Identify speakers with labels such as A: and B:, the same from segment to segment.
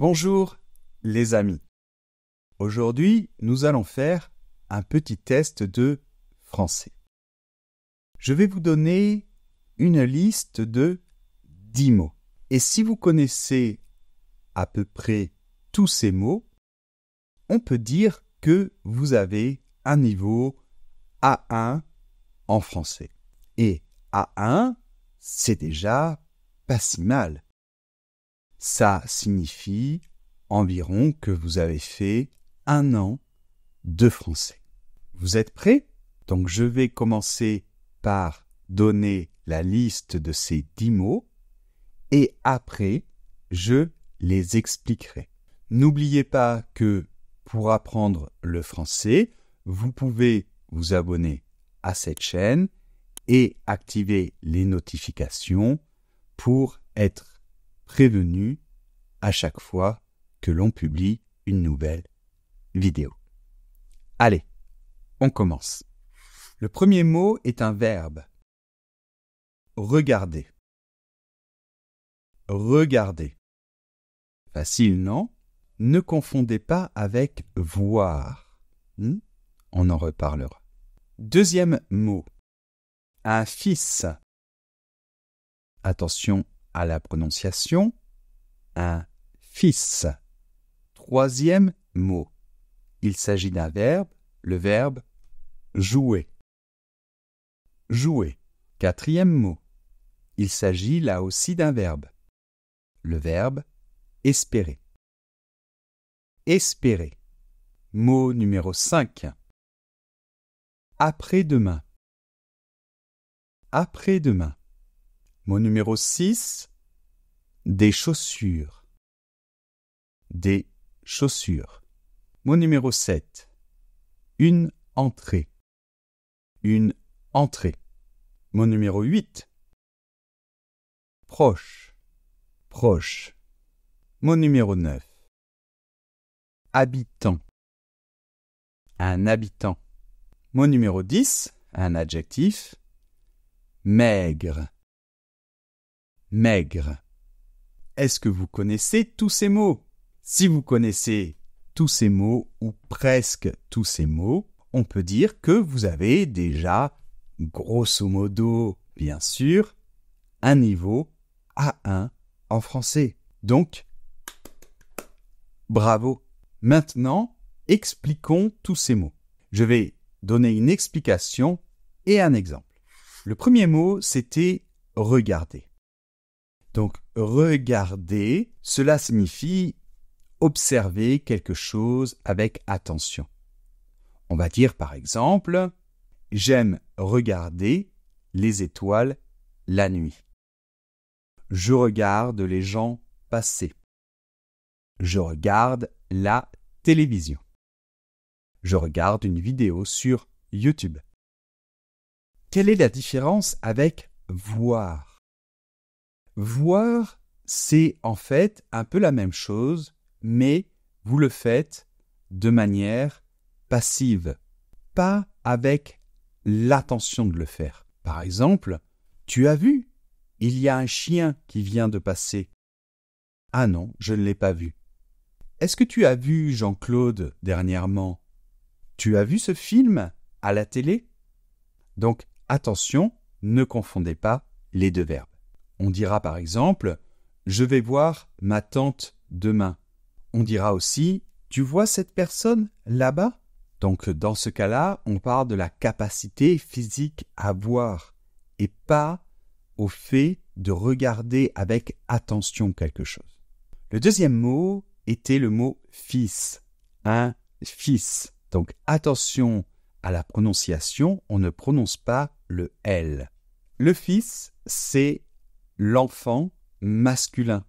A: Bonjour les amis. Aujourd'hui, nous allons faire un petit test de français. Je vais vous donner une liste de 10 mots. Et si vous connaissez à peu près tous ces mots, on peut dire que vous avez un niveau A1 en français. Et A1, c'est déjà pas si mal ça signifie environ que vous avez fait un an de français. Vous êtes prêts Donc je vais commencer par donner la liste de ces dix mots et après je les expliquerai. N'oubliez pas que pour apprendre le français, vous pouvez vous abonner à cette chaîne et activer les notifications pour être prévenu à chaque fois que l'on publie une nouvelle vidéo. Allez, on commence. Le premier mot est un verbe. Regardez, regardez. Facile, non Ne confondez pas avec voir. Hmm on en reparlera. Deuxième mot. Un fils. Attention, à la prononciation, un fils. Troisième mot. Il s'agit d'un verbe, le verbe jouer. Jouer. Quatrième mot. Il s'agit là aussi d'un verbe. Le verbe espérer. Espérer. Mot numéro 5. Après-demain. Après-demain. Mot numéro 6. Des chaussures. Des chaussures. Mot numéro 7. Une entrée. Une entrée. Mot numéro 8. Proche. Proche. Mot numéro 9. Habitant. Un habitant. Mot numéro 10. Un adjectif. Maigre maigre. Est-ce que vous connaissez tous ces mots Si vous connaissez tous ces mots ou presque tous ces mots, on peut dire que vous avez déjà, grosso modo, bien sûr, un niveau A1 en français. Donc, bravo. Maintenant, expliquons tous ces mots. Je vais donner une explication et un exemple. Le premier mot, c'était regarder. Donc regarder, cela signifie observer quelque chose avec attention. On va dire par exemple, j'aime regarder les étoiles la nuit. Je regarde les gens passer. Je regarde la télévision. Je regarde une vidéo sur YouTube. Quelle est la différence avec voir Voir, c'est en fait un peu la même chose, mais vous le faites de manière passive, pas avec l'attention de le faire. Par exemple, tu as vu, il y a un chien qui vient de passer. Ah non, je ne l'ai pas vu. Est-ce que tu as vu Jean-Claude dernièrement Tu as vu ce film à la télé Donc attention, ne confondez pas les deux verbes. On dira par exemple Je vais voir ma tante demain. On dira aussi Tu vois cette personne là-bas Donc dans ce cas-là, on parle de la capacité physique à voir et pas au fait de regarder avec attention quelque chose. Le deuxième mot était le mot fils, un fils. Donc attention à la prononciation, on ne prononce pas le L. Le fils, c'est l'enfant masculin.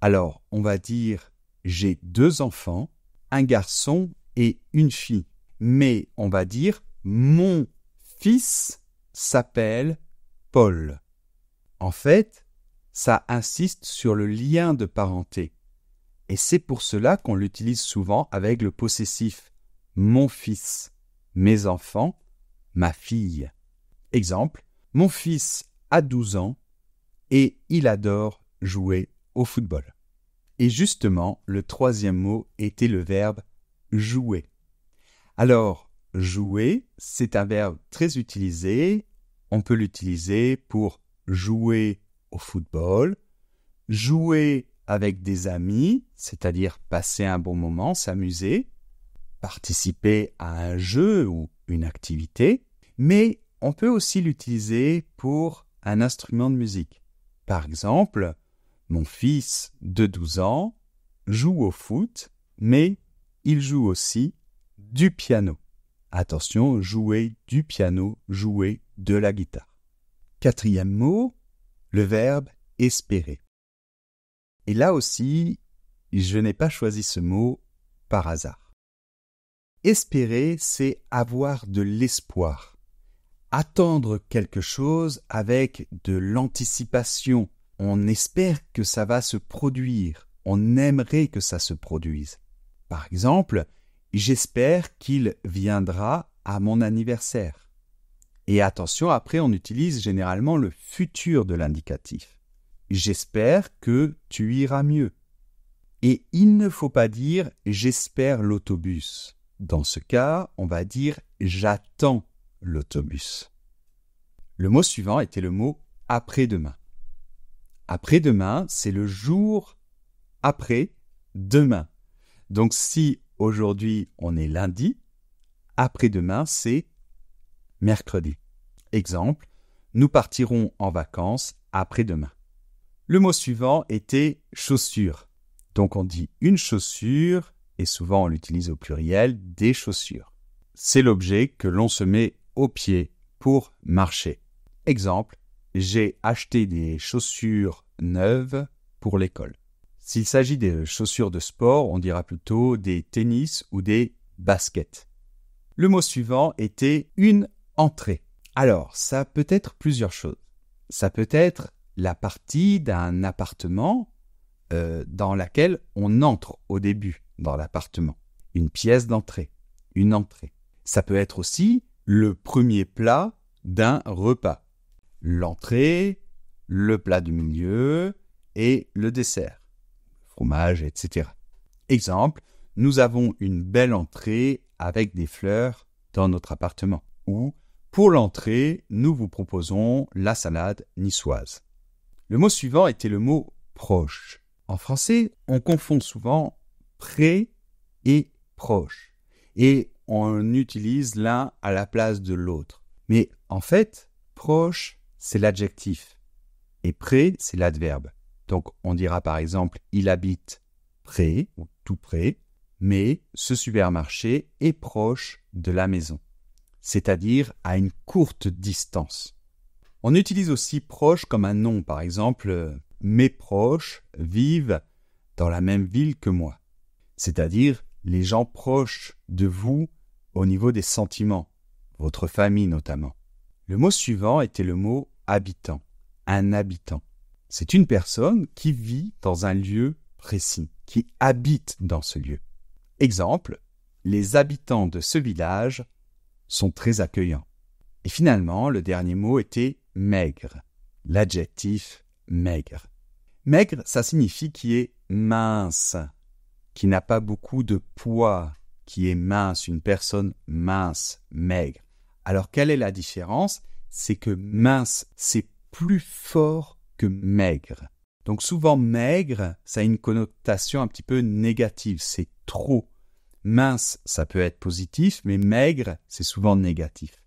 A: Alors, on va dire j'ai deux enfants, un garçon et une fille. Mais on va dire mon fils s'appelle Paul. En fait, ça insiste sur le lien de parenté. Et c'est pour cela qu'on l'utilise souvent avec le possessif mon fils, mes enfants, ma fille. Exemple, mon fils a 12 ans, et il adore jouer au football. Et justement, le troisième mot était le verbe jouer. Alors, jouer, c'est un verbe très utilisé. On peut l'utiliser pour jouer au football, jouer avec des amis, c'est-à-dire passer un bon moment, s'amuser, participer à un jeu ou une activité, mais on peut aussi l'utiliser pour un instrument de musique. Par exemple, mon fils de 12 ans joue au foot, mais il joue aussi du piano. Attention, jouer du piano, jouer de la guitare. Quatrième mot, le verbe espérer. Et là aussi, je n'ai pas choisi ce mot par hasard. Espérer, c'est avoir de l'espoir attendre quelque chose avec de l'anticipation. On espère que ça va se produire. On aimerait que ça se produise. Par exemple, j'espère qu'il viendra à mon anniversaire. Et attention, après on utilise généralement le futur de l'indicatif. J'espère que tu iras mieux. Et il ne faut pas dire j'espère l'autobus. Dans ce cas, on va dire j'attends l'autobus. Le mot suivant était le mot après-demain. Après-demain, c'est le jour après demain. Donc si aujourd'hui on est lundi, après-demain c'est mercredi. Exemple, nous partirons en vacances après-demain. Le mot suivant était chaussure ». Donc on dit une chaussure et souvent on l'utilise au pluriel des chaussures. C'est l'objet que l'on se met pieds pour marcher. Exemple, j'ai acheté des chaussures neuves pour l'école. S'il s'agit des chaussures de sport, on dira plutôt des tennis ou des baskets. Le mot suivant était une entrée. Alors, ça peut être plusieurs choses. Ça peut être la partie d'un appartement euh, dans laquelle on entre au début dans l'appartement. Une pièce d'entrée, une entrée. Ça peut être aussi le premier plat d'un repas. L'entrée, le plat du milieu et le dessert. Fromage, etc. Exemple, nous avons une belle entrée avec des fleurs dans notre appartement. Ou, pour l'entrée, nous vous proposons la salade niçoise. Le mot suivant était le mot proche. En français, on confond souvent près et proche. Et on utilise l'un à la place de l'autre. Mais en fait, proche, c'est l'adjectif et près, c'est l'adverbe. Donc on dira par exemple il habite près ou tout près, mais ce supermarché est proche de la maison, c'est-à-dire à une courte distance. On utilise aussi proche comme un nom, par exemple mes proches vivent dans la même ville que moi, c'est-à-dire les gens proches de vous au niveau des sentiments, votre famille notamment. Le mot suivant était le mot habitant, un habitant. C'est une personne qui vit dans un lieu précis, qui habite dans ce lieu. Exemple, les habitants de ce village sont très accueillants. Et finalement, le dernier mot était maigre, l'adjectif maigre. Maigre, ça signifie qui est mince, qui n'a pas beaucoup de poids, qui est mince, une personne mince, maigre. Alors quelle est la différence C'est que mince, c'est plus fort que maigre. Donc souvent maigre, ça a une connotation un petit peu négative, c'est trop. Mince, ça peut être positif, mais maigre, c'est souvent négatif.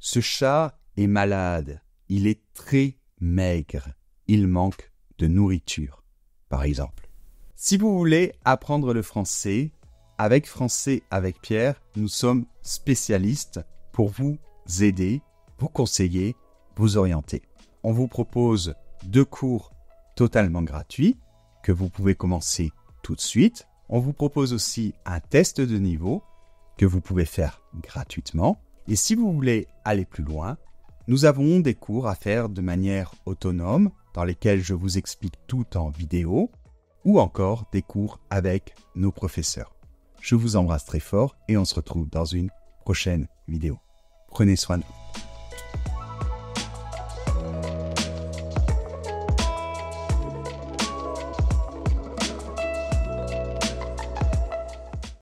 A: Ce chat est malade, il est très maigre, il manque de nourriture, par exemple. Si vous voulez apprendre le français, avec Français avec Pierre, nous sommes spécialistes pour vous aider, vous conseiller, vous orienter. On vous propose deux cours totalement gratuits que vous pouvez commencer tout de suite. On vous propose aussi un test de niveau que vous pouvez faire gratuitement. Et si vous voulez aller plus loin, nous avons des cours à faire de manière autonome dans lesquels je vous explique tout en vidéo ou encore des cours avec nos professeurs. Je vous embrasse très fort et on se retrouve dans une prochaine vidéo. Prenez soin de vous.